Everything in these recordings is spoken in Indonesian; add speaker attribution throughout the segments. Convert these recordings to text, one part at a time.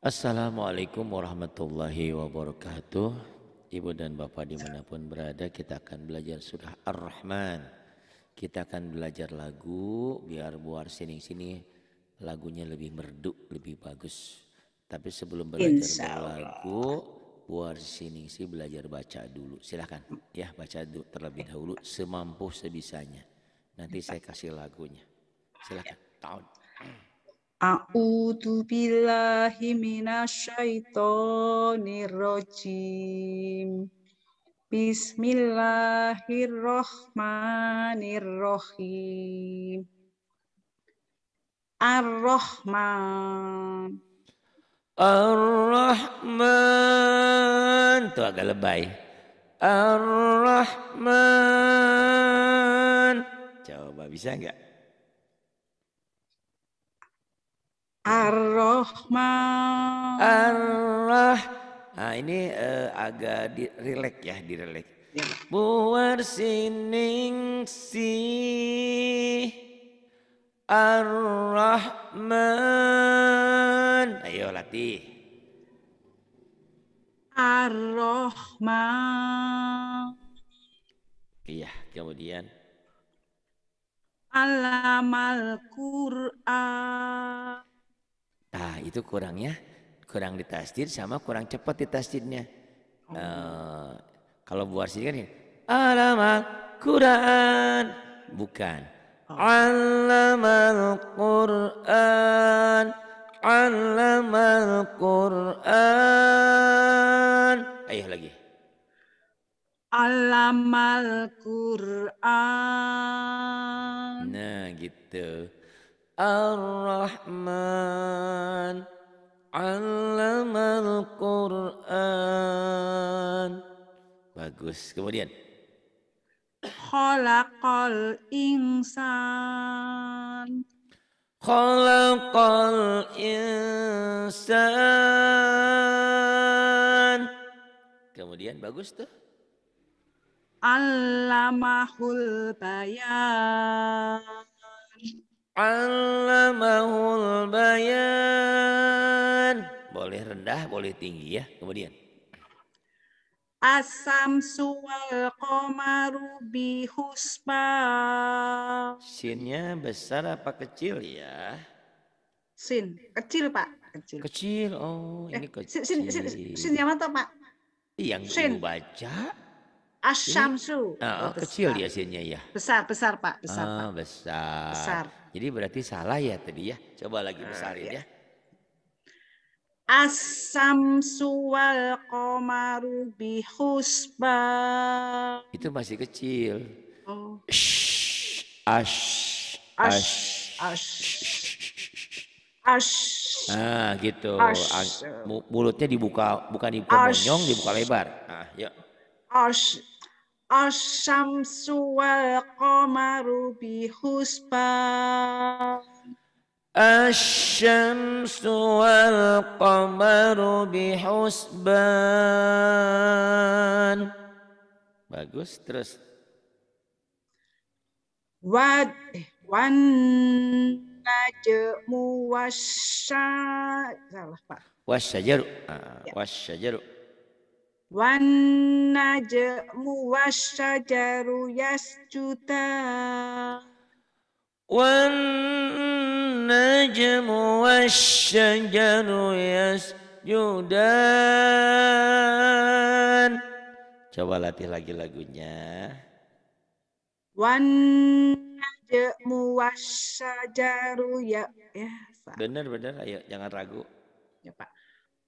Speaker 1: Assalamualaikum warahmatullahi wabarakatuh. Ibu dan Bapak dimanapun berada kita akan belajar surah Ar-Rahman. Kita akan belajar lagu biar buar sini-sini lagunya lebih merdu, lebih bagus. Tapi sebelum belajar lagu, buar sini sih belajar baca dulu. Silahkan ya baca dulu terlebih dahulu semampu sebisanya. Nanti saya kasih lagunya. Silahkan. Tahun.
Speaker 2: A'udzu billahi minasyaitonir rajim. Bismillahirrahmanirrahim. Ar-Rahman. Ar-Rahman.
Speaker 1: Itu agak lebay. Ar-Rahman. Coba bisa
Speaker 2: enggak? Ar-Rahman. Ar-Rah.
Speaker 1: Nah, ini uh, agak di relax ya, di relax. Ya. Buar sining si
Speaker 2: Ar-Rahman. Ayo latih. Ar-Rahman. Iya, kemudian Alamal Qur'an
Speaker 1: ah itu kurangnya kurang ditasdir sama kurang cepat ditasdirnya. Uh, oh. eh, kalau buat sini kan ya, alamal Quran bukan oh. alamal Quran alamal Quran ayo lagi
Speaker 2: alamal Quran
Speaker 1: nah gitu Ar-Rahman Allamal
Speaker 2: Quran
Speaker 1: Bagus. Kemudian
Speaker 2: Khalaqal insan Khalaqal insan
Speaker 1: Kemudian bagus tuh
Speaker 2: Allamahul bayan Alamahul
Speaker 1: bayan. Boleh rendah, boleh tinggi ya. Kemudian.
Speaker 2: Asam suwal komaru bi
Speaker 1: Sinnya besar apa kecil ya?
Speaker 2: Sin, kecil Pak. Kecil, kecil. oh eh, ini eh, kecil. Sin, sin, sin, sin yang mana Pak? Yang sin. baca. Asam su. oh, ah, oh, kecil ya sinnya ya? Besar, besar Pak. Besar,
Speaker 1: ah, Pak. besar. Besar. Jadi berarti salah ya tadi ya. Coba lagi nah, besarin iya. ya.
Speaker 2: Asam suwal komaru bihusba.
Speaker 1: Itu masih kecil.
Speaker 2: Oh. Shh,
Speaker 1: ash, ash,
Speaker 2: ash, ash.
Speaker 1: Nah gitu. Ash. Mulutnya dibuka, bukan dibuka monyong, dibuka lebar. Ah
Speaker 2: yuk. Ash. Asyamsu wal qamaru bihusban
Speaker 1: Asyamsu wal qamaru
Speaker 2: bihusban Bagus, terus. Wad eh, wan najmu wasya salah Pak.
Speaker 1: Wasyajaru. Ah, ya. Wasyajaru.
Speaker 2: Wan najmu wasyajaru yasjudan والنجم
Speaker 1: والشجر يسجدان Coba latih lagi lagunya.
Speaker 2: Wan najmu wasyajaru ya. ya
Speaker 1: Benar benar ayo jangan ragu. Ya Pak.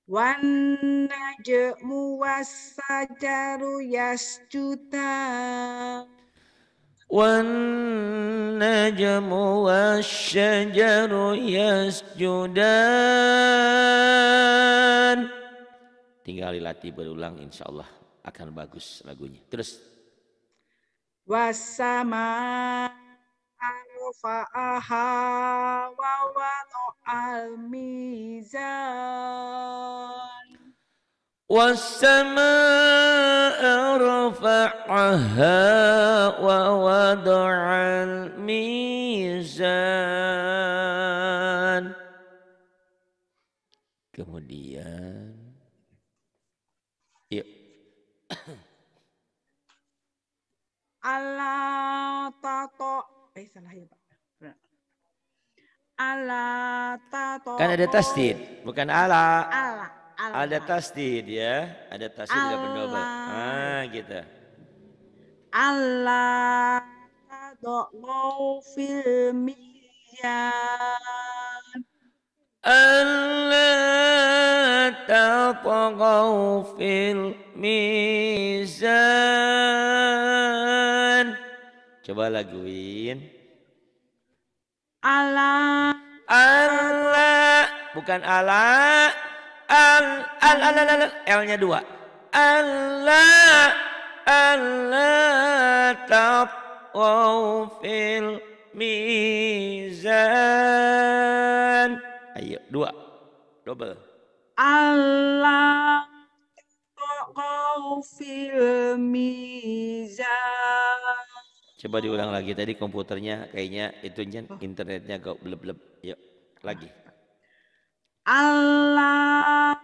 Speaker 2: Wan wasajaru yasjuta,
Speaker 1: والنجم wasajaru yasjudan. Tinggal dilatih berulang insya Allah akan bagus lagunya. Terus.
Speaker 2: Wasama fa'aha wa al-mizan
Speaker 1: وَالسَّمَاءَ رَفَعَهَا al mizan. Kemudian Yuk
Speaker 2: Allah tato Eh salah ya ala tato. Kan ada tasdid,
Speaker 1: bukan ala. Ala. ala. Ada tasdid ya, ada tasdid dalam pendoba. Ah, gitu.
Speaker 2: Allah tadau fil mizan. Allah tadau mau
Speaker 1: mizan. Coba laguin. Ala. Ala. Bukan ala. Al. Al. Al. Al. al. L-nya dua. Ala. Ala. Taqwaw fil mizan. Ayo. Dua. Double.
Speaker 2: Allah taqaw fil mizan.
Speaker 1: Coba diulang lagi tadi komputernya kayaknya itu internetnya agak bleb-bleb. Yuk, lagi.
Speaker 2: Allah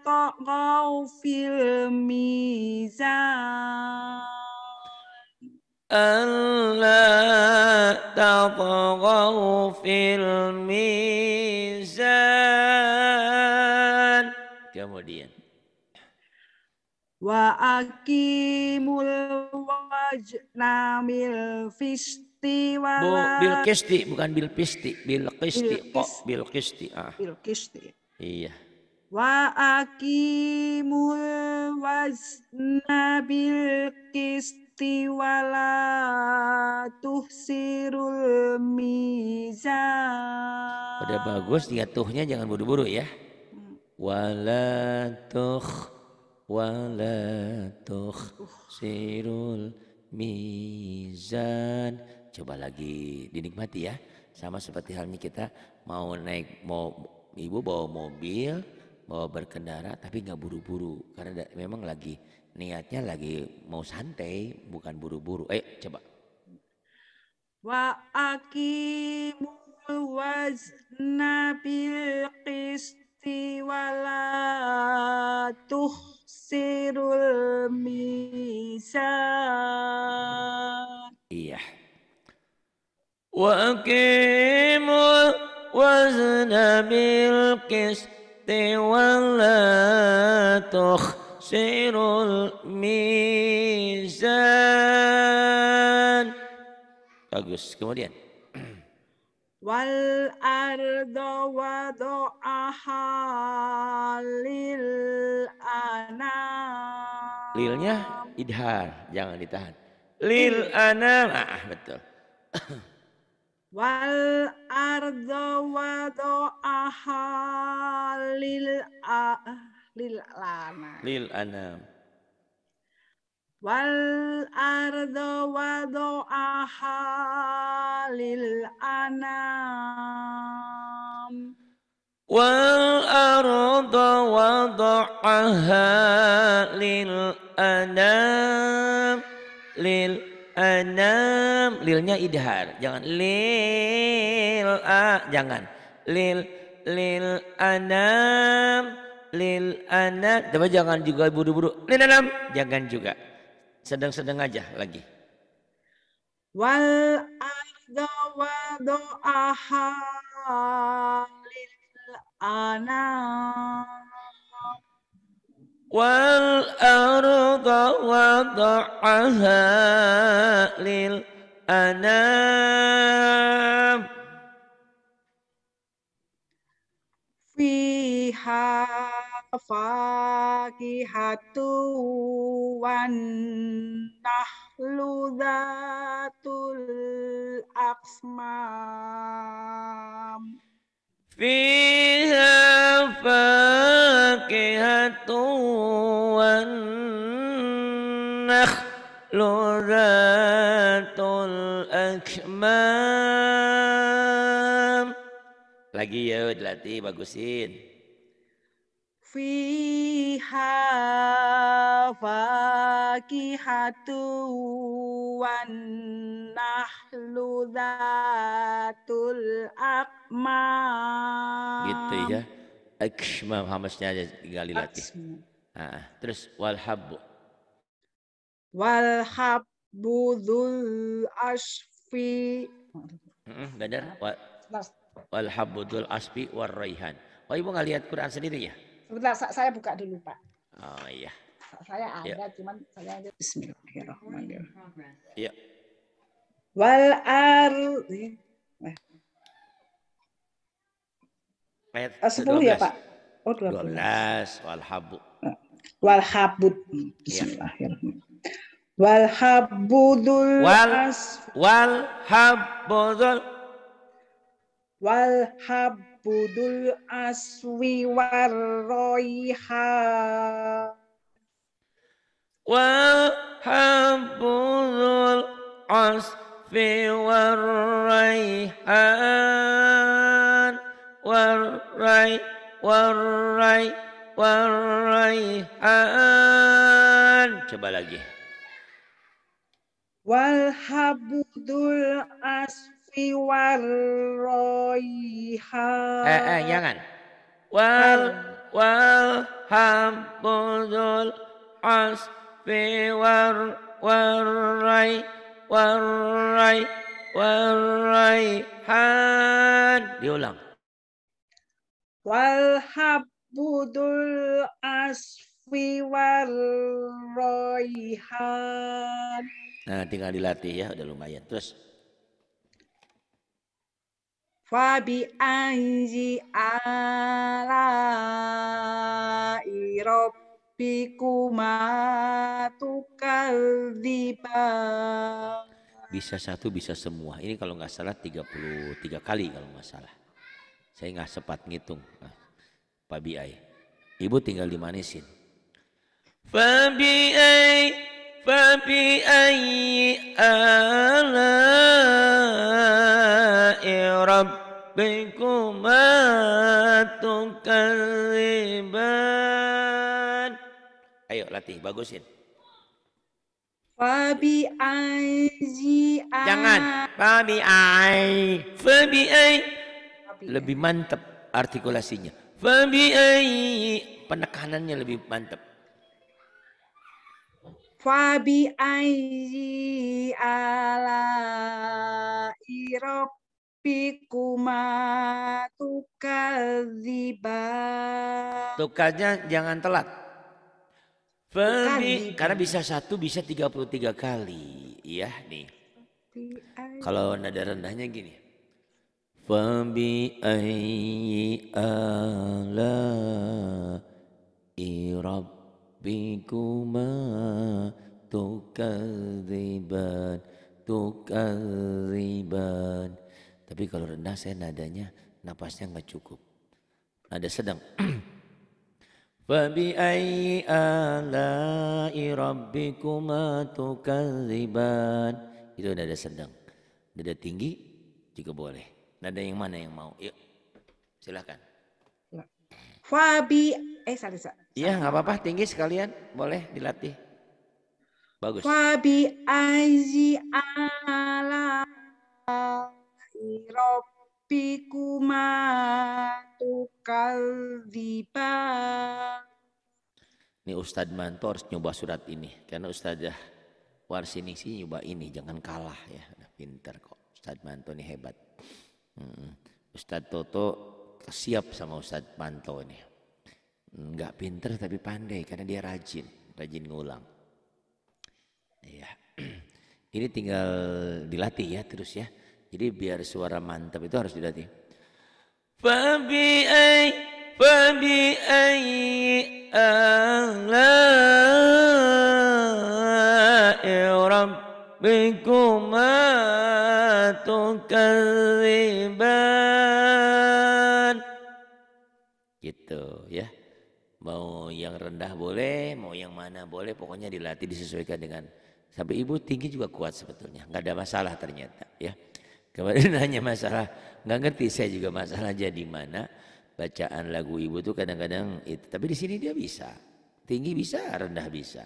Speaker 2: kau fil Allah tak fil mizan. wa akimul wajna mil fisti wa Bu, bil kisti
Speaker 1: bukan bil pisti bil kisti kok bil kisti ah
Speaker 2: bil kisti iya wa akimul wajna bil kisti wala tuhsirul mizan
Speaker 1: udah bagus diatuhnya jangan buru-buru ya hmm. wala tuh ولا تخسروا mizan. Coba lagi dinikmati ya. Sama seperti halnya kita mau naik mau ibu bawa mobil, bawa berkendara tapi nggak buru-buru karena memang lagi niatnya lagi mau santai bukan buru-buru. Eh coba.
Speaker 2: Wa akimul wazna bil qist wala sirul misa.
Speaker 1: Iya. Wa aqimul wazna bil ti wala sirul misan. Bagus. Kemudian.
Speaker 2: Wal ardo wado halil anam.
Speaker 1: Lilnya idhar, jangan ditahan.
Speaker 2: Lil anam. Ah, ah betul. Wal ardo aha lil a lil anam.
Speaker 1: Lil anam.
Speaker 2: Wal ardo aha lil anam.
Speaker 1: والأرض وضعها للأنام للأنام lilnya idhar jangan lil a jangan lil lil anam lil anam tapi jangan juga buru-buru lil anam jangan juga sedang-sedang aja lagi
Speaker 2: wal arda wa do'aha ana wal arda wada'aha lil anam fiha fakihatu wan nahlu dhatul aqsmam
Speaker 1: fiha والنخل ذات الأكمام Lagi ya dilatih bagusin
Speaker 2: Fiha fakihatu wan nahlu dhatul akmam Gitu ya
Speaker 1: Aksma hamasnya aja tinggal dilatih. Nah, terus Walhabu.
Speaker 2: habbu. Wal asfi.
Speaker 1: Heeh, benar. Wal habbu asfi warraihan. Oh, Ibu nggak lihat Quran sendiri ya?
Speaker 2: Sebentar, saya buka dulu, Pak. Oh iya. Saya iya. ada, ya. cuman saya ada. Bismillahirrahmanirrahim. Iya. Wal eh,
Speaker 1: Ayat 10 eh, 12. ya Pak? Oh 12. 12. Walhabu.
Speaker 2: Walhabud. Iya. Bismillahirrahmanirrahim. Walhabudul wal, Walhabudul Walhabudul aswi warroiha Walhabudul
Speaker 1: asfi warroiha warai waraihan coba lagi
Speaker 2: walhabudul asfi waraihan eh, eh jangan
Speaker 1: wal walhabudul asfi war warai
Speaker 2: warai waraihan diulang wal habudul asfi roihan.
Speaker 1: Nah, tinggal dilatih ya, udah lumayan. Terus
Speaker 2: Fabi anji ala irobikuma tukaldiban.
Speaker 1: Bisa satu, bisa semua. Ini kalau nggak salah 33 kali kalau nggak salah. Saya nggak sempat ngitung. Nah, Pak Biai. Ibu tinggal dimanisin. Fabi'ai Fabi'ai ala'i rabbikuma kaliban. Ayo latih, bagusin.
Speaker 2: Fabi ai. Jangan. Fabi ai. Fabi ai
Speaker 1: lebih mantap artikulasinya. Fabi penekanannya lebih mantap.
Speaker 2: Fabi'ai ala irab rabbikuma tukadziban.
Speaker 1: jangan telat. Fabi, karena bisa satu bisa 33 kali. Iya nih. Kalau nada rendahnya gini. فبأي آلاء ربكما tukadzibad tukadzibad tapi kalau rendah saya nadanya napasnya nggak cukup nada sedang Fabi ayyi ala'i rabbikuma tukadziban. Itu nada sedang. Nada tinggi juga boleh. Nada yang mana yang mau? Yuk, silakan.
Speaker 2: Fabi, eh salah salah.
Speaker 1: Iya nggak apa-apa, tinggi sekalian, boleh dilatih. Bagus.
Speaker 2: Fabi aji ala Rabbikuma tukalziba.
Speaker 1: Ini Ustadz Manto harus nyoba surat ini. Karena Ustadzah Warsini sih nyoba ini. Jangan kalah ya. pinter kok. Ustadz Manto ini hebat. Ustad hmm. Ustadz Toto siap sama Ustadz Panto ini. Enggak pinter tapi pandai karena dia rajin, rajin ngulang. Iya. Ini tinggal dilatih ya terus ya. Jadi biar suara mantap itu harus dilatih. Fabi ai fabi ai ala e rabbikuma tukadziban. Gitu ya. Mau yang rendah boleh, mau yang mana boleh, pokoknya dilatih disesuaikan dengan sampai ibu tinggi juga kuat sebetulnya, nggak ada masalah ternyata ya. Kemarin hanya masalah nggak ngerti saya juga masalah jadi mana bacaan lagu ibu tuh kadang-kadang itu. Tapi di sini dia bisa, tinggi bisa, rendah bisa.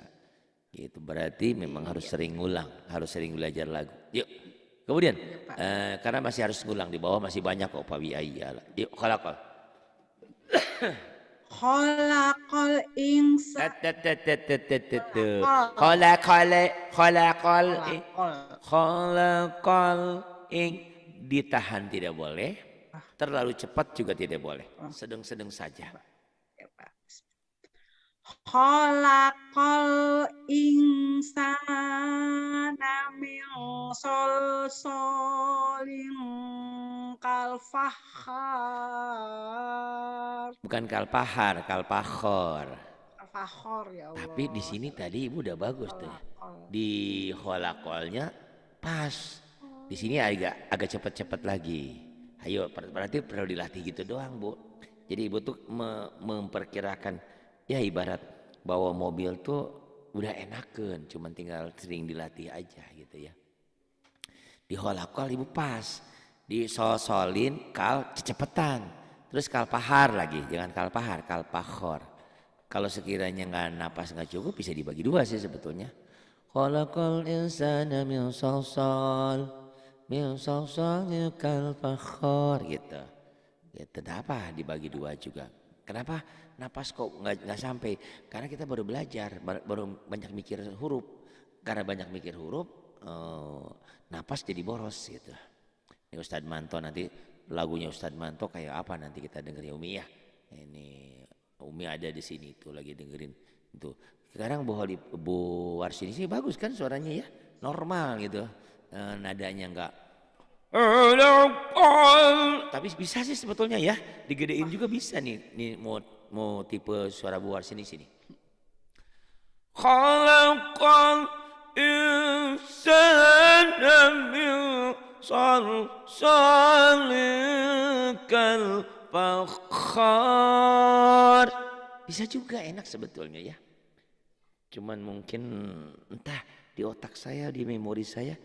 Speaker 1: Gitu berarti memang harus sering ngulang, harus sering belajar lagu. Yuk. Kemudian ya, eh, karena masih harus ngulang di bawah masih banyak kok Pak Wiai ya. Kholakol.
Speaker 2: Kolakol, insan.
Speaker 1: kolakol kholakol Kolakol ing ditahan tidak boleh. Ah. Terlalu cepat juga tidak boleh. Ah. Sedang-sedang saja.
Speaker 2: Kolakol insana min solsolin kalfahar.
Speaker 1: Bukan kalpahar, kalpahor.
Speaker 2: Kalpahor ya
Speaker 1: Allah. Tapi di sini tadi Ibu udah bagus tuh. Di kolakolnya pas. Di sini agak agak cepet-cepet lagi. Ayo berarti perlu dilatih gitu doang Bu. Jadi Ibu tuh memperkirakan ya ibarat bawa mobil tuh udah enakan cuman tinggal sering dilatih aja gitu ya di holakol ibu pas di sol solin kal cepetan terus kal pahar lagi jangan kal pahar kal pahor kalau sekiranya nggak napas nggak cukup bisa dibagi dua sih sebetulnya holakol insana min sol min sosol kal pahor gitu gitu apa dibagi dua juga Kenapa napas kok nggak sampai? Karena kita baru belajar, baru banyak mikir huruf. Karena banyak mikir huruf, eh, napas jadi boros gitu. Ini Ustadz Manto nanti lagunya Ustadz Manto kayak apa nanti kita dengerin ya, Umi ya. Ini Umi ada di sini tuh lagi dengerin itu. Sekarang Bu Holib, Bu Warsini sih bagus kan suaranya ya, normal gitu. Eh, nadanya nggak tapi bisa sih sebetulnya ya, digedein juga bisa nih. Nih mau mau tipe suara buar sini sini. Bisa juga enak sebetulnya ya. Cuman mungkin entah di otak saya, di memori saya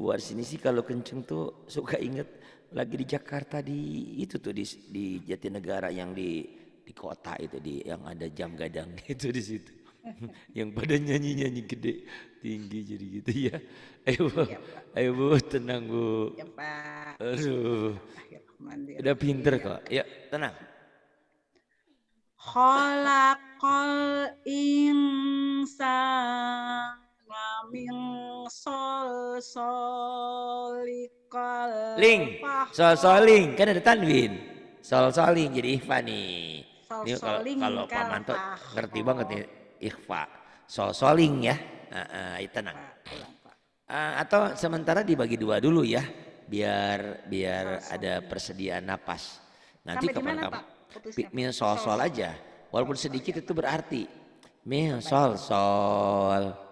Speaker 1: Luar sini sih kalau kenceng tuh suka inget lagi di Jakarta di itu tuh di, di Jatinegara yang di di kota itu di yang ada jam gadang itu di situ. yang pada nyanyi-nyanyi gede tinggi jadi gitu ya. Ayo Bu, iya, ayo Bu tenang Bu.
Speaker 2: Ya Pak.
Speaker 1: Aduh. Udah pinter iya, kok. Ya, tenang.
Speaker 2: kol insan min
Speaker 1: sol solikal ling sol soling kan ada tanwin sol soling jadi ikhfa nih ini kalau kalau Pak Manto ngerti banget nih ikhfa sol soling ya uh, uh, tenang uh, atau sementara dibagi dua dulu ya biar biar ada persediaan napas nanti kapan kamu min sol sol aja walaupun sedikit itu berarti min sol sol, sol.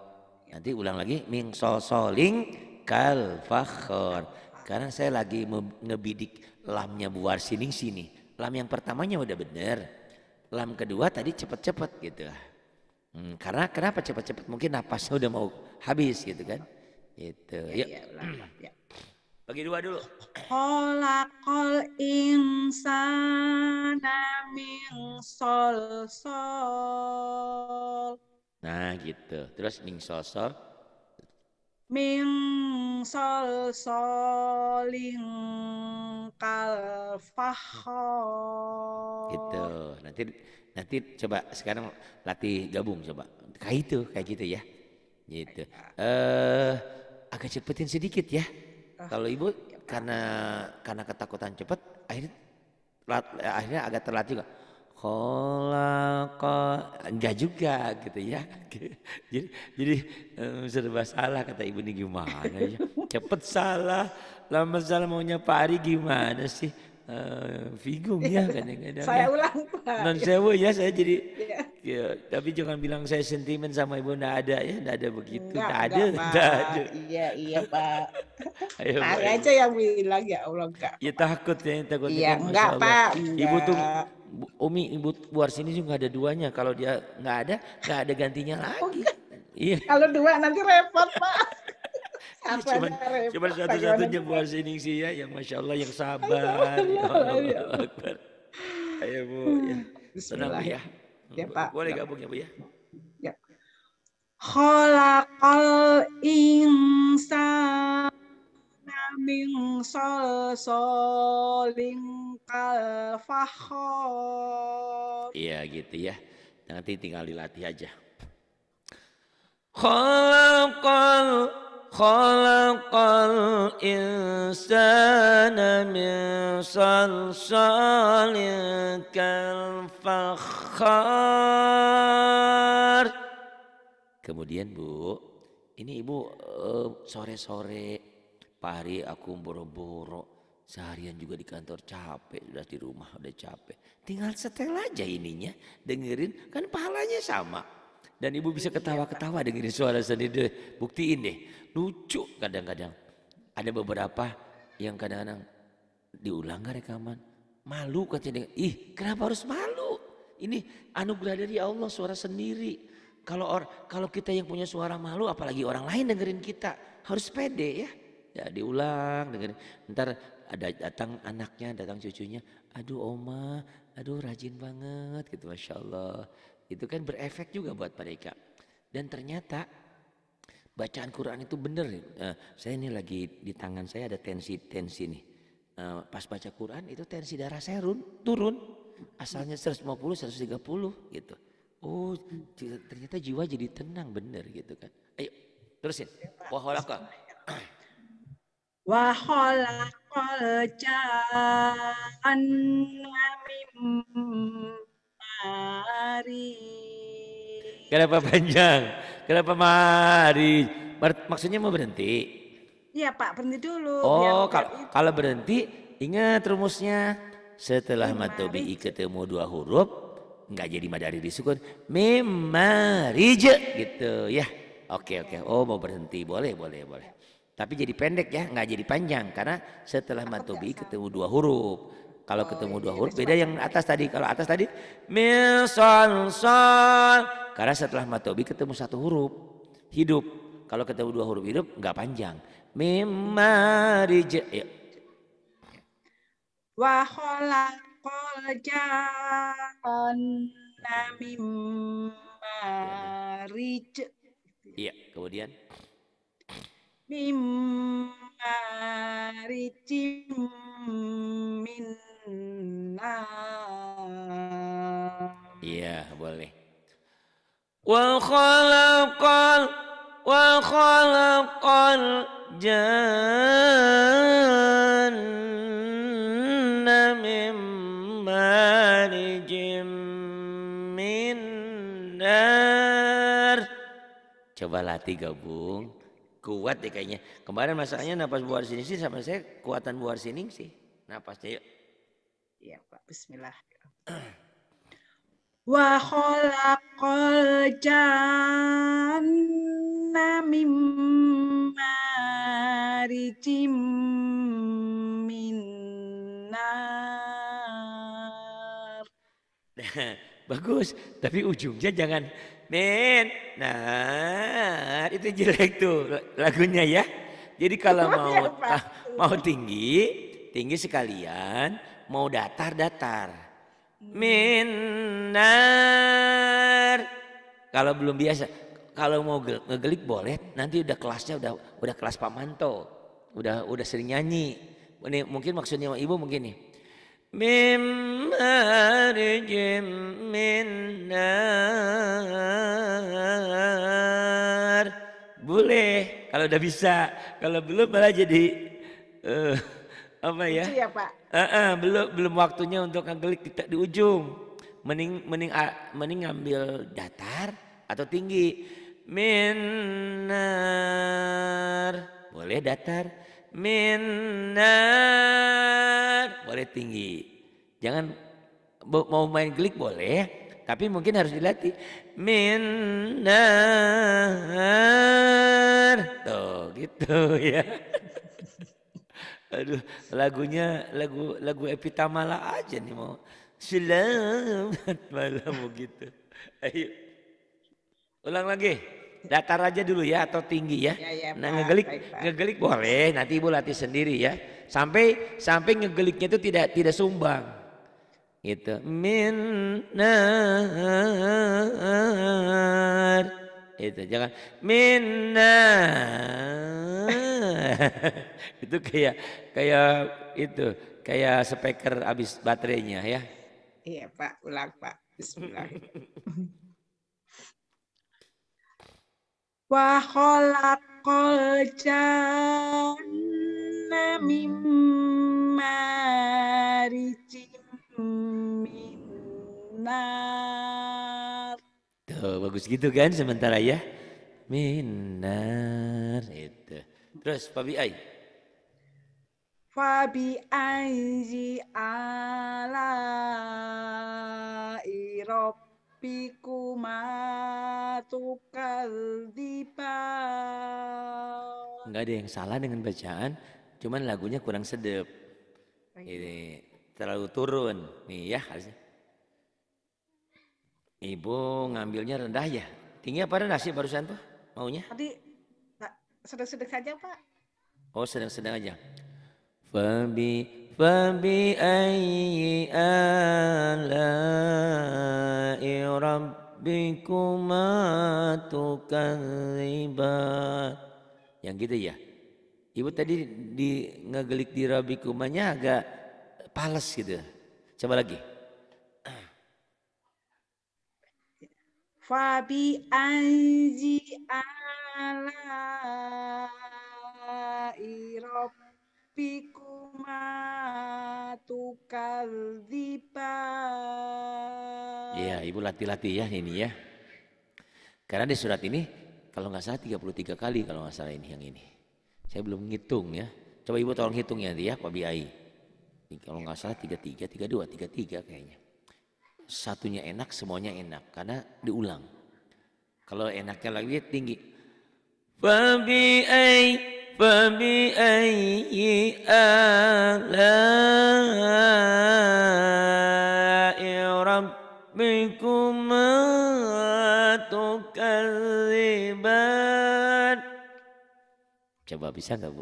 Speaker 1: Nanti ulang lagi ming sol soling kal fakhor. Karena saya lagi ngebidik lamnya buar sini sini. Lam yang pertamanya udah bener. Lam kedua tadi cepet-cepet gitu. Hmm, karena kenapa cepet-cepet? Mungkin napasnya udah mau habis gitu kan. Itu. Ya, Ya,
Speaker 2: ya. Bagi dua dulu. Kolakol insana min sol sol
Speaker 1: Nah gitu. Terus ming sol.
Speaker 2: Ming sol soling kalfahol. Gitu.
Speaker 1: Nanti nanti coba sekarang latih gabung coba. Kayak itu, kayak gitu ya. Gitu. Eh uh, agak cepetin sedikit ya. Ah, Kalau ibu ya, karena karena ketakutan cepet, akhirnya akhirnya agak terlatih kok kolako enggak juga gitu ya jadi jadi um, serba salah kata ibu ini gimana ya cepet salah lama salah maunya Pak Ari gimana sih uh, ya iya, kadang-kadang saya ya. ulang Pak non sewa ya saya jadi iya. ya. tapi jangan bilang saya sentimen sama ibu enggak ada ya enggak ada begitu enggak, ada enggak ada
Speaker 2: iya iya Pak
Speaker 1: Ayo, Pak aja
Speaker 2: yang bilang ya Allah enggak
Speaker 1: ya takut ya takut iya, ya, enggak Pak ibu tuh Umi ibu buar sini juga ada duanya. Kalau dia nggak ada, nggak ada gantinya oh, lagi. Oh, iya.
Speaker 2: Kalau dua nanti repot pak. Cuma satu-satunya
Speaker 1: buar sini sih ya, yang masya Allah yang sabar. ya Allah, Akbar. Ayo ya. Hmm, bu, ya. Bismillah ya. ya pak. Boleh ya. gabung ya bu ya.
Speaker 2: Ya. insan min kal kalfahor.
Speaker 1: Iya gitu ya. Nanti tinggal dilatih aja. Khalaqal khalaqal insana min salsalin fakhar Kemudian Bu, ini Ibu eh, sore-sore uh, sore -sore Pari aku boro-boro. Seharian juga di kantor capek, sudah di rumah udah capek.
Speaker 2: Tinggal setel aja
Speaker 1: ininya, dengerin kan pahalanya sama. Dan ibu bisa iya, ketawa-ketawa dengerin suara sendiri, buktiin deh. Lucu kadang-kadang. Ada beberapa yang kadang-kadang diulang gak rekaman? Malu katanya, ih kenapa harus malu? Ini anugerah dari Allah suara sendiri. Kalau or, kalau kita yang punya suara malu, apalagi orang lain dengerin kita, harus pede ya ya diulang dengan ntar ada datang anaknya datang cucunya aduh oma aduh rajin banget gitu masya Allah itu kan berefek juga buat mereka dan ternyata bacaan Quran itu benar uh, eh, saya ini lagi di tangan saya ada tensi tensi nih uh, pas baca Quran itu tensi darah saya run, turun asalnya 150 130 gitu oh ternyata jiwa jadi tenang bener gitu kan ayo terusin wah
Speaker 2: وخلق الجنة mari
Speaker 1: Kenapa panjang? Kenapa mari? Maksudnya mau berhenti?
Speaker 2: Iya Pak, berhenti dulu. Oh, kalau,
Speaker 1: kalau berhenti ingat rumusnya. Setelah iya, matobi ketemu dua huruf, nggak jadi madari disukun. Memarije gitu ya. Oke oke. Oh mau berhenti boleh boleh boleh. Tapi jadi pendek ya, nggak jadi panjang karena setelah matobi ketemu dua huruf. Kalau oh, ketemu dua iya, huruf beda yang atas tadi. Kalau atas tadi misal sol karena setelah matobi ketemu satu huruf hidup. Kalau ketemu dua huruf hidup nggak panjang. Mimarij ya.
Speaker 2: Iya,
Speaker 1: iya, kemudian
Speaker 2: mimma ricim minna.
Speaker 1: Iya, boleh. Wa khalaqal wa khalaqal janna min marijim min nar. Coba latih gabung kuat deh kayaknya. Kemarin masalahnya napas buar sini sih sama saya kuatan buar sini sih. Napasnya yuk. Iya Pak, bismillah.
Speaker 2: Wa khalaqal janna mim minnar.
Speaker 1: Bagus, tapi ujungnya jangan Nin, nah itu jelek tuh lagunya ya. Jadi kalau mau ah, mau tinggi, tinggi sekalian, mau datar datar. Minar. Kalau belum biasa, kalau mau ngegelik boleh, nanti udah kelasnya udah udah kelas Pak Manto, Udah udah sering nyanyi. Ini mungkin maksudnya ibu mungkin nih من مارج من نار boleh kalau udah bisa kalau belum malah jadi uh, apa ya, Lucu ya Pak? Uh, uh, belum belum waktunya untuk ngegelik kita di ujung mending mending uh, mending ngambil datar atau tinggi minar boleh datar minnar boleh tinggi jangan mau main gelik boleh tapi mungkin harus dilatih minnar tuh gitu ya aduh lagunya lagu lagu epitamala aja nih mau selamat malam begitu ayo ulang lagi datar aja dulu ya atau tinggi ya. ya, ya nah, ngegelik baik, ngegelik boleh, nanti Ibu latih sendiri ya. Sampai sampai ngegeliknya itu tidak tidak sumbang. Gitu. nar. Itu jangan nar. itu kayak kayak itu, kayak speaker habis baterainya ya.
Speaker 2: Iya, Pak, ulang, Pak. Bismillah. wa khalaqal janna min
Speaker 1: Tuh, bagus gitu kan sementara ya. Minar itu. Terus Fabi Ai.
Speaker 2: Fabi anji ala irab Piku di tukaldiban.
Speaker 1: Enggak ada yang salah dengan bacaan, cuman lagunya kurang sedep. Oh, iya. Ini terlalu turun. Nih ya harusnya. Ibu ngambilnya rendah ya. Tinggi apa rendah sih barusan tuh maunya?
Speaker 2: Tadi sedang-sedang saja Pak.
Speaker 1: Oh sedang-sedang aja. Fabi فبأي آلاء ربكما تكذبان yang gitu ya ibu tadi di ngegelik di rabikumanya agak pales gitu coba lagi
Speaker 2: Fabi anji ala irob
Speaker 1: Ya, Ibu latih-latih ya ini ya. Karena di surat ini kalau nggak salah 33 kali kalau nggak salah ini yang ini. Saya belum ngitung ya. Coba Ibu tolong hitung ya ya Pak Biai. Kalau nggak salah 33, 32, 33 kayaknya. Satunya enak, semuanya enak karena diulang. Kalau enaknya lagi tinggi. Biayi. فبأي آلاء ربكما تكذبان Coba bisa nggak Bu?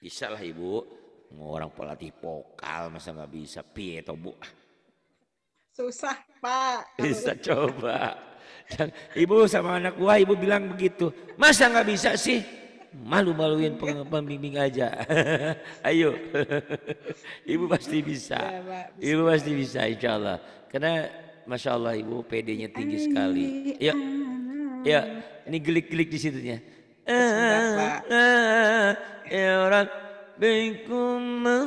Speaker 1: bisa lah Ibu. Orang pelatih vokal masa nggak bisa? Pie toh Bu?
Speaker 2: Susah Pak. Bisa coba.
Speaker 1: Dan ibu sama anak buah ibu bilang begitu. Masa nggak bisa sih? Malu-maluin pembimbing aja. Ayo. ibu pasti bisa. Iya, ibu pasti bisa insya Allah. Karena Masya Allah ibu PD-nya tinggi sekali. Yuk. Ya. ya Ini gelik-gelik di situ Ya Rabbikum Ya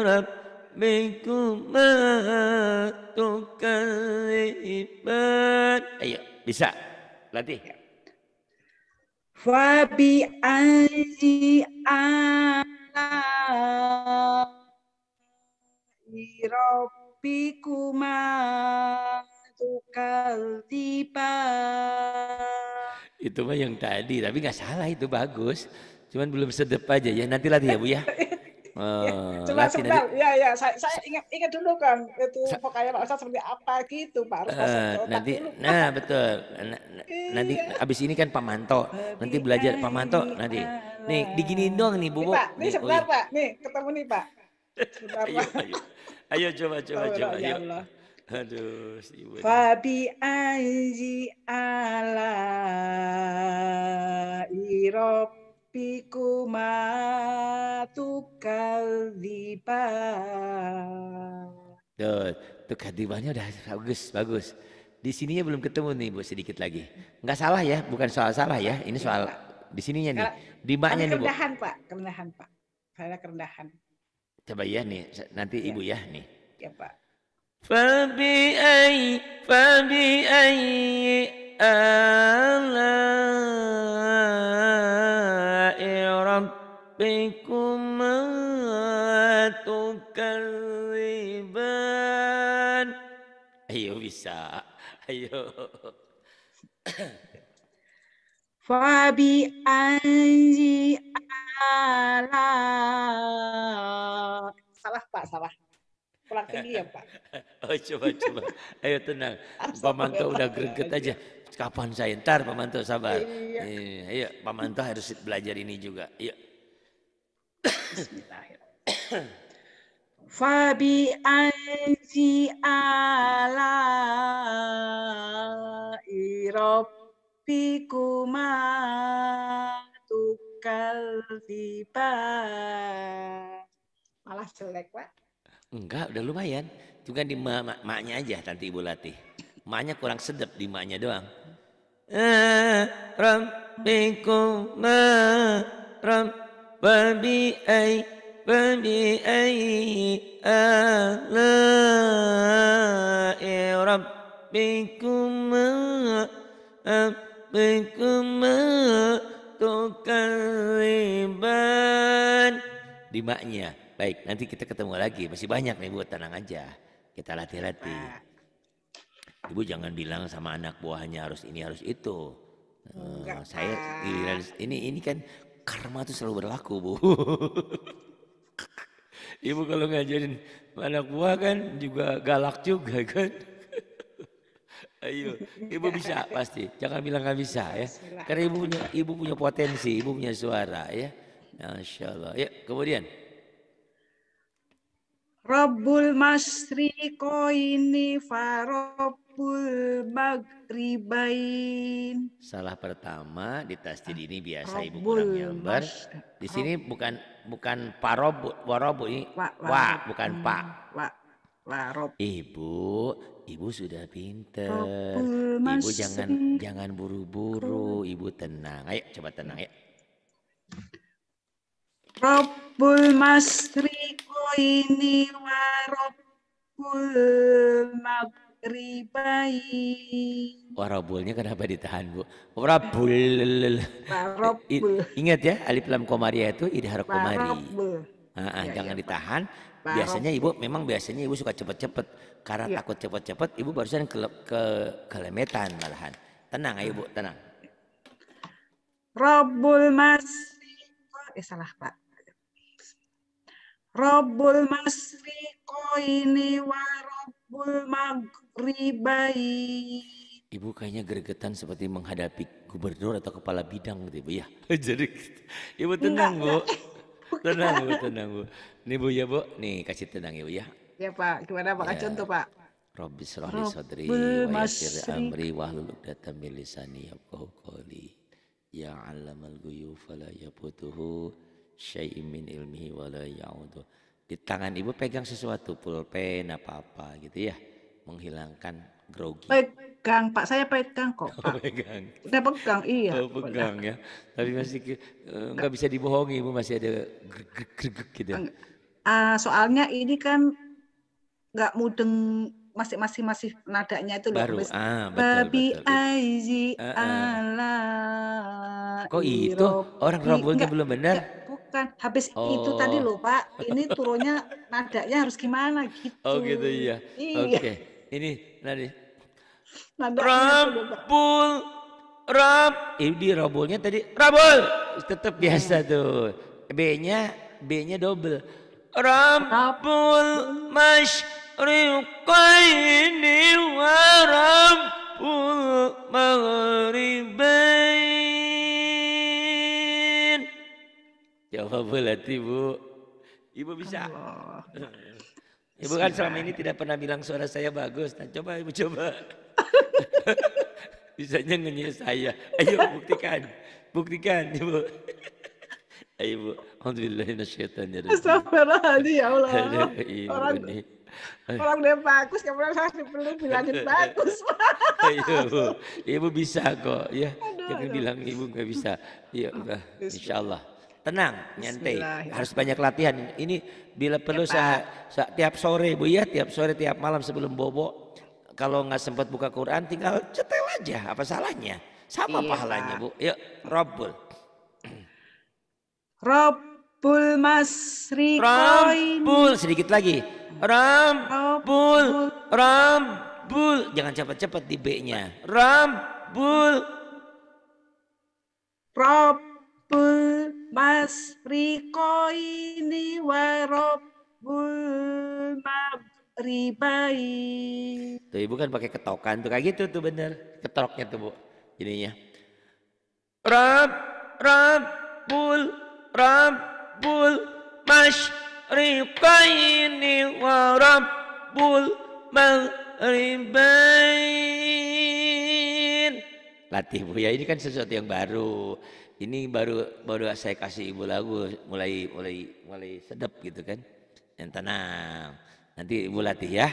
Speaker 1: Rabbikum ربكما تكذبان
Speaker 2: ayo bisa latih Fabi anzi ana Rabbikuma
Speaker 1: Itu mah yang tadi, tapi nggak salah itu bagus. Cuman belum sedep aja ya. Nanti latih ya Bu ya. Uh, cuma sebentar, nanti,
Speaker 2: ya ya saya, saya ingat ingat dulu kan itu pokoknya Pak Ustadz seperti apa gitu Pak uh,
Speaker 1: nanti, dulu. Nah betul, nah, nah, iya. nanti abis ini kan Pak Manto, nanti belajar Pak Manto nanti. Nih diginiin doang nih Bu. Nih, Pak, nih, nih sebentar oh, iya.
Speaker 2: Pak, nih ketemu nih Pak. Sebentar, ayo, Pak.
Speaker 1: ayo, ayo coba coba oh, coba. Ya ayo. Aduh, si Fabi
Speaker 2: anji ala irop piku ربكما pa.
Speaker 1: Tuh, tuh tukadibannya udah bagus, bagus. Di sininya belum ketemu nih Bu sedikit lagi. Enggak salah ya, bukan soal salah ya. Ini iya, soal ya, di sininya nih. Di maknya nih Bu. Kerendahan
Speaker 2: Pak, kerendahan Pak. Saya kerendahan.
Speaker 1: Coba ya nih, nanti iya. Ibu ya nih. Ya Pak. Fabi ai fabi ai Allah. ربكما تكذبان Ayo bisa. Ayo.
Speaker 2: Fabi anji ala. Salah Pak, salah. Pulang tinggi ya Pak.
Speaker 1: Oh coba coba. Ayo tenang. Ya, Pak Manto udah greget aja. Iya. Kapan saya ntar Pak Manto sabar. Iya. iya ayo Pak Manto harus
Speaker 2: belajar ini juga. Yuk. Iya. Fabi anzi ala rabbikuma tiba Malah jelek, Pak.
Speaker 1: Enggak, udah lumayan. Itu kan di ma ma maknya aja nanti Ibu latih. Maknya kurang sedap di maknya doang. Rabbikuma rabbikuma فبأي فبأي آلاء ربكما ربكما تكذبان di maknya. Baik, nanti kita ketemu lagi. Masih banyak nih Bu, tenang aja. Kita latih-latih. Ibu jangan bilang sama anak buahnya harus ini harus itu. Enggak. Uh, saya ini ini kan karma itu selalu berlaku bu. Ibu kalau ngajarin anak buah kan juga galak juga kan. Ayo, ibu bisa pasti. Jangan bilang nggak bisa ya. Karena ibu punya, ibu punya potensi, ibu punya suara ya. Masya Allah. Ya, kemudian.
Speaker 2: Rabbul masri ini farob Rabbul Maghribain.
Speaker 1: Salah pertama di tasdid ini biasa ibu
Speaker 2: kurang nyambar.
Speaker 1: Di sini bukan bukan parobu warobu ini wa, wa, wa bukan hmm, pa. Wa, wa rob. Ibu, ibu sudah pinter. ibu jangan jangan buru-buru, ibu tenang. Ayo coba tenang ya.
Speaker 2: Rabbul Masriqaini oh ini warobul Maghrib ribai.
Speaker 1: Warabulnya kenapa ditahan bu? Warabul. Ingat ya alif lam komaria itu idhar komari. Warabul. Ya, ya, jangan ditahan.
Speaker 2: Biasanya ibu
Speaker 1: memang biasanya ibu suka cepet-cepet karena ya. takut cepet-cepet ibu barusan ke, ke kelemetan malahan. Tenang ayo bu tenang.
Speaker 2: Robul mas. Eh salah pak. Robul masri koini waro Rabbul Maghribain.
Speaker 1: Ibu kayaknya gregetan seperti menghadapi gubernur atau kepala bidang gitu Ibu ya. Jadi Ibu tenang Bu. Tenang Bu, tenang Bu. Nih Bu ya Bu, nih kasih tenang Ibu ya.
Speaker 2: Ya Pak, gimana Pak ya. contoh Pak?
Speaker 1: Robbi srohli sodri Wahyir amri wahlul uqdatam Milisani, Ya yafqahu qawli. Ya 'allamal guyu fala yafutuhu syai'in min ilmihi wala ya'uduhu di tangan ibu pegang sesuatu, pulpen apa-apa gitu ya, menghilangkan grogi.
Speaker 2: Pegang Pak, saya pegang kok oh, Pak. Oh, pegang. Udah pegang, iya. Oh, pegang
Speaker 1: ya. Tapi masih uh, nggak bisa dibohongi ibu masih ada gerg gitu.
Speaker 2: Uh, soalnya ini kan nggak mudeng masih-masih masih nadanya itu baru loh,
Speaker 1: ah, babi
Speaker 2: aji uh, uh. ala kok itu orang rambutnya
Speaker 1: belum benar
Speaker 2: kan habis oh. itu tadi oh. loh Pak, ini turunnya nadanya harus gimana gitu. Oh gitu iya, Iya. Oke. Okay.
Speaker 1: Ini nanti.
Speaker 2: Rabul
Speaker 1: Rab. Ini rabulnya tadi Rabul. Tetap biasa hmm. tuh. B-nya B-nya double. Rabbul masyriqaini wa rabbul maghribain Jawab berarti Bu. Ibu bisa. Allah. Ibu kan selama ini tidak pernah bilang suara saya bagus. Nah, coba Ibu coba. Bisanya ngenyek saya. Ayo buktikan. Buktikan Ibu. Ayo Bu. Alhamdulillahirrahmanirrahim.
Speaker 2: Astagfirullah ya Allah. orang, iya, nih. orang bagus, kamu orang dipeluk perlu bilangin bagus.
Speaker 1: Ayo ibu. Ibu bisa kok ya. Jangan bilang Ibu nggak bisa. Ya udah. Insya Allah. Tenang, nyantai. Harus banyak latihan. Ini bila perlu saya, saya tiap sore Bu ya, tiap sore tiap malam sebelum bobo kalau nggak sempat buka Quran tinggal cetel aja, apa salahnya? Sama iya, pahalanya, Bu. Yuk, Robul
Speaker 2: Robul Masri Robul
Speaker 1: sedikit lagi.
Speaker 2: Rabbul,
Speaker 1: Rabbul. Jangan cepat-cepat di B-nya.
Speaker 2: Rabbul. Mas Riko ini warobul ribai.
Speaker 1: Tuh ibu kan pakai ketokan tuh kayak gitu tuh bener ketoknya tuh bu jadinya. Rab mas riko ini wa bul ribai. Latih bu ya ini kan sesuatu yang baru ini baru baru saya kasih ibu lagu mulai mulai mulai sedap gitu kan yang tenang nanti ibu latih ya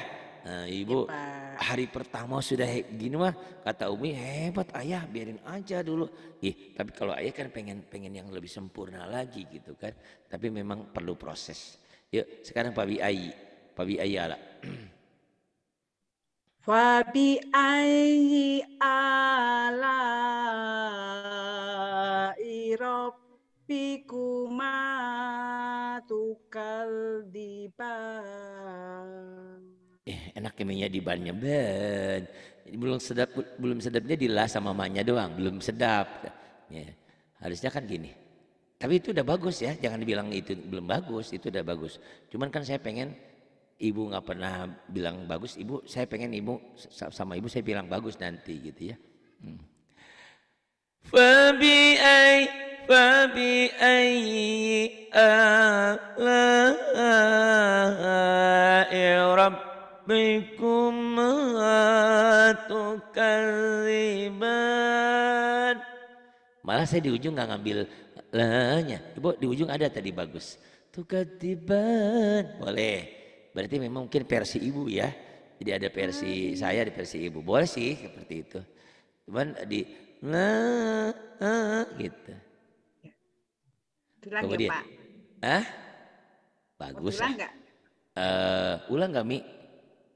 Speaker 1: eh, ibu ya, hari pertama sudah gini mah kata umi hebat ayah biarin aja dulu ih tapi kalau ayah kan pengen pengen yang lebih sempurna lagi gitu kan tapi memang perlu proses yuk sekarang Pak ayi
Speaker 2: Pak Biayi ala Fabi ayi Allah
Speaker 1: kemenya di bannya ben belum sedap belum sedapnya dilas sama mamanya doang belum sedap ya. harusnya kan gini tapi itu udah bagus ya jangan dibilang itu belum bagus itu udah bagus cuman kan saya pengen ibu nggak pernah bilang bagus ibu saya pengen ibu sama ibu saya bilang bagus nanti gitu ya Fabi ay Fabi ay آلاء Rabb ربكما تكذبان Malah saya di ujung nggak ngambil lahnya. Ibu di ujung ada tadi bagus. Tukatiban. Boleh. Berarti memang mungkin versi ibu ya. Jadi ada versi hmm. saya, di versi ibu. Boleh sih seperti itu. Cuman di nah, gitu. Ya. Ya, Kemudian, ya, Pak. Hah? Bagus. Oh, ulang nggak? Uh, ulang nggak Mi?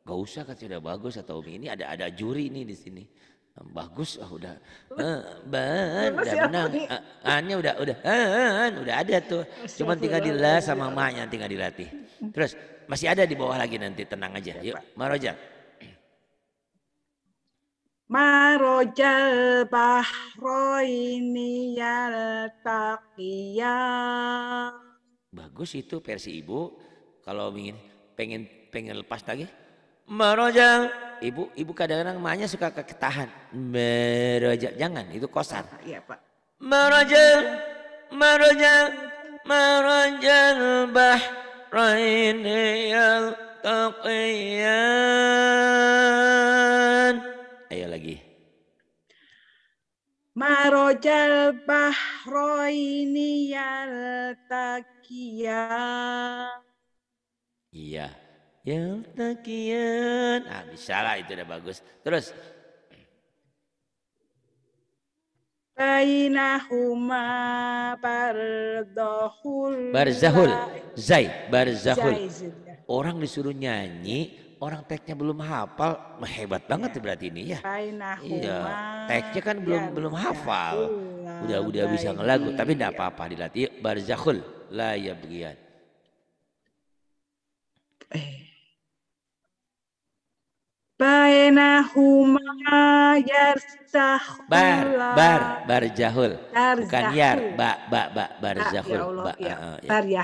Speaker 1: Gak usah kan sudah bagus atau Umi ini ada ada juri nih di sini. Bagus ah udah. Eh, benar udah menang. Eh, Annya udah udah an, eh, udah ada tuh. Cuman tinggal dilah sama emaknya tinggal dilatih. Terus masih ada di bawah lagi nanti tenang aja. Yuk, Maroja.
Speaker 2: Marojal bahroini yaltaqiyan.
Speaker 1: Bagus itu versi ibu. Kalau ingin pengen pengen lepas lagi Merojang. Ibu ibu kadang-kadang emaknya suka keketahan. Merojang. Jangan, itu kosar. Ah, iya Pak. Merojang. Merojang. Merojang bah. Raini taqiyan. Ayo lagi.
Speaker 2: Marojal bahroini takiyah.
Speaker 1: Iya. Ya Ah, bisa lah itu udah bagus. Terus.
Speaker 2: Bainahuma barzahul. Barzahul. Zai. Barzahul.
Speaker 1: Ya. Orang disuruh nyanyi. Orang teknya belum hafal, hebat banget ya. berarti ini ya. iya, teknya kan belum belum hafal. Udah udah bisa ngelagu, tapi tidak apa-apa dilatih. Barzahul la ya Eh,
Speaker 2: Baena huma yarzahul. Bar, bar,
Speaker 1: bar Barzahul. Bukan yar, ba, ba, ba, barzahul. Ya, ya Allah, ba, ya. Eh, eh, ya. Bar ya.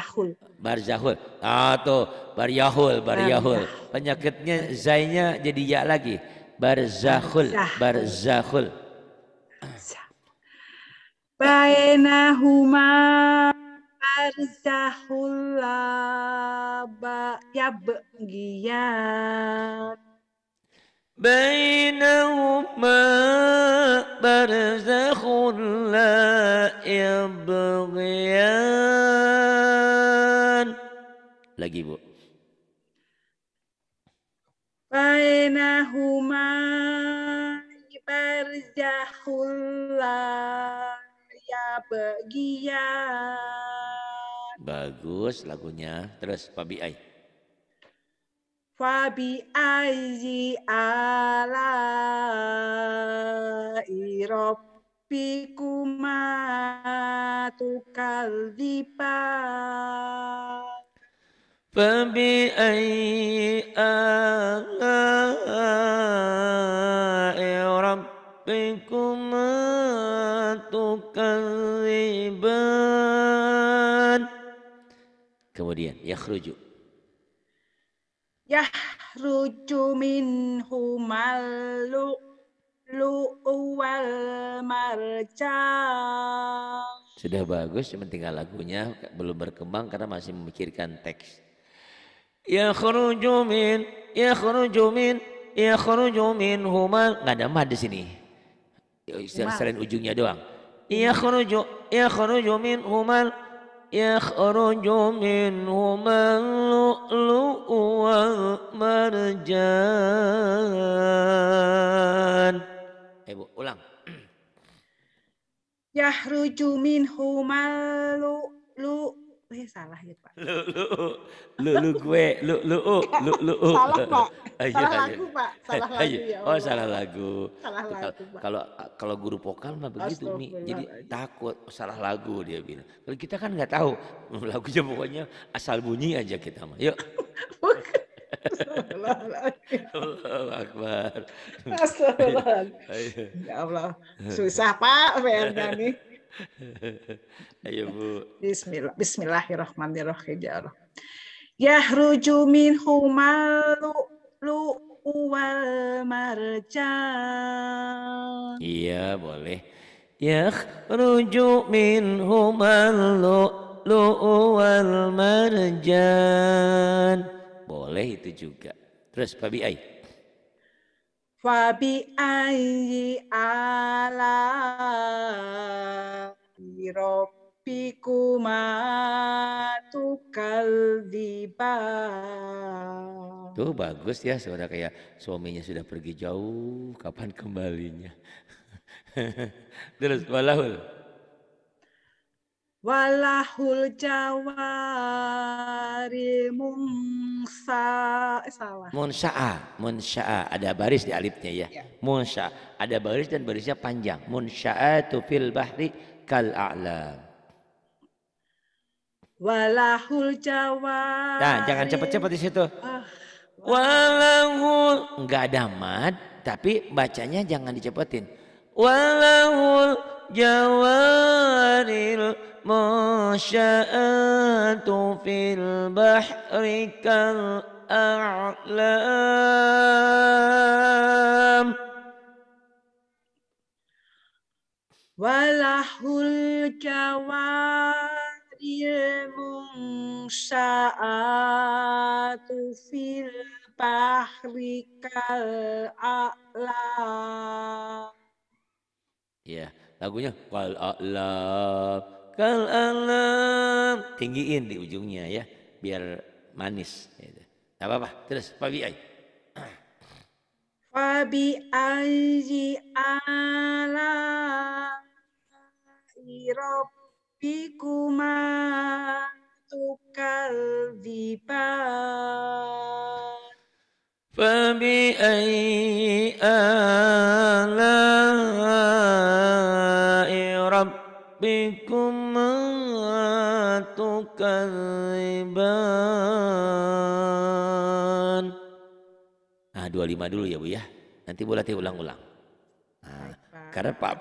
Speaker 1: bar jahul. Ah tuh, baryahul, baryahul. Baryah. Penyakitnya zainya jadi ya lagi. bar bar
Speaker 2: Barzahul, Baena huma bar la ba yabgiyan بينهما
Speaker 1: برزخ لا يبغيان lagi Bu
Speaker 2: بينهما برزخ لا يبغيان
Speaker 1: bagus lagunya terus Pak Biai
Speaker 2: Fabi ayi ala kumatu tukadziban
Speaker 1: Fabi ayi ala kumatu kaliban. Kemudian ya kerujuk.
Speaker 2: Yahruju minhumal lu wal marjan.
Speaker 1: Sudah bagus, cuma tinggal lagunya belum berkembang karena masih memikirkan teks. Ya Yakhruju min, yakhruju min, min humal nggak ada mah di sini. Selain ujungnya doang. Ya Yakhruju, min humal. يخرج منهما اللؤلؤ والمرجان Ibu eh, ulang
Speaker 2: يخرج منهما اللؤلؤ eh salah gitu Pak.
Speaker 1: Lu lu lu lu gue lu lu lu lu. lu. salah Pak. Salah lagu Pak. Salah lagu ya. Oh, Allah. Oh, salah lagu. Salah lagu. Kalau kalau guru vokal mah begitu nih. Jadi takut oh, salah lagu dia bilang. Kalau kita kan nggak tahu lagunya pokoknya asal bunyi aja kita mah. Yuk. Allah Akbar. Astagfirullah.
Speaker 2: Ya Allah. Susah Pak Ferda nih.
Speaker 1: Ayo Bu.
Speaker 2: Bismillah. Bismillahirrahmanirrahim. Ya Allah. Yahruju min humalu lu wal marjan.
Speaker 1: Iya, boleh. ya Yakhruju minhumal lu wal marjan. Boleh itu juga. Terus Pak Bi'ai.
Speaker 2: فبأي آلاء ربكما تكذبان Tuh
Speaker 1: bagus ya saudara kayak suaminya sudah pergi jauh kapan kembalinya. Terus walahul
Speaker 2: walahul jawari munsa eh, salah
Speaker 1: munsaa munsaa ada baris di alifnya ya, ya. ada baris dan barisnya panjang munsya'atu fil bahri kal a'lam
Speaker 2: walahul jawari nah jangan cepat-cepat di situ ah,
Speaker 1: walahul enggak ada mad tapi bacanya jangan dicepetin walahul jawaril منشآت في البحر
Speaker 2: كالأعلام وله الجوار المنشآت في البحر كالأعلام
Speaker 1: Ya, yeah. lagunya Wal alam kal alam tinggiin di ujungnya ya biar manis gitu. apa-apa terus Pak Biai
Speaker 2: Fabi aji ala tukal tukaldziban
Speaker 1: Fabi Allah, ala تكذبان Nah 25 dulu ya Bu ya Nanti boleh latih ulang-ulang nah, Karena Pak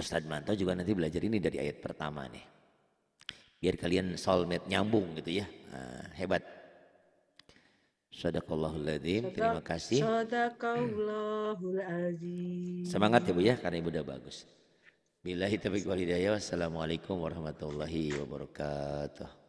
Speaker 1: Ustadz Manto juga nanti belajar ini dari ayat pertama nih Biar kalian soulmate nyambung gitu ya nah, Hebat Sadaqallahul Azim. Terima kasih.
Speaker 2: Sadaqallahul Azim. Semangat ya
Speaker 1: Bu ya karena Ibu udah bagus. Bila taufiq wal hidayah. Wassalamualaikum warahmatullahi wabarakatuh.